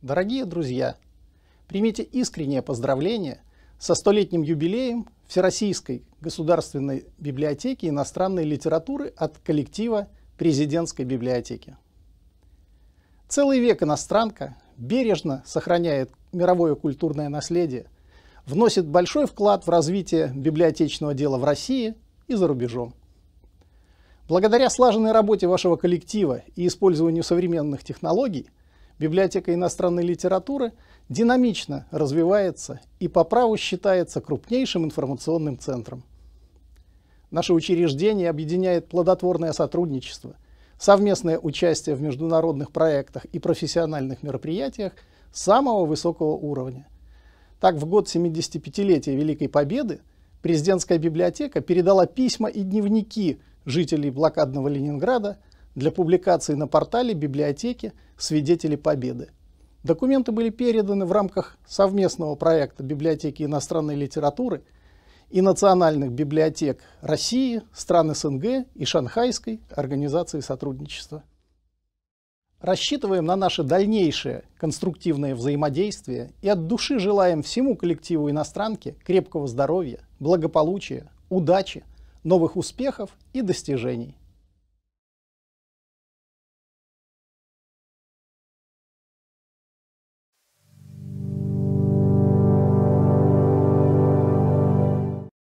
Дорогие друзья, примите искреннее поздравление со столетним юбилеем Всероссийской государственной библиотеки иностранной литературы от коллектива президентской библиотеки. Целый век иностранка бережно сохраняет мировое культурное наследие, вносит большой вклад в развитие библиотечного дела в России и за рубежом. Благодаря слаженной работе вашего коллектива и использованию современных технологий – библиотека иностранной литературы динамично развивается и по праву считается крупнейшим информационным центром. Наше учреждение объединяет плодотворное сотрудничество, совместное участие в международных проектах и профессиональных мероприятиях самого высокого уровня. Так, в год 75-летия Великой Победы президентская библиотека передала письма и дневники жителей блокадного Ленинграда для публикации на портале библиотеки «Свидетели Победы». Документы были переданы в рамках совместного проекта Библиотеки иностранной литературы и национальных библиотек России, стран СНГ и Шанхайской организации сотрудничества. Рассчитываем на наше дальнейшее конструктивное взаимодействие и от души желаем всему коллективу иностранки крепкого здоровья, благополучия, удачи, новых успехов и достижений.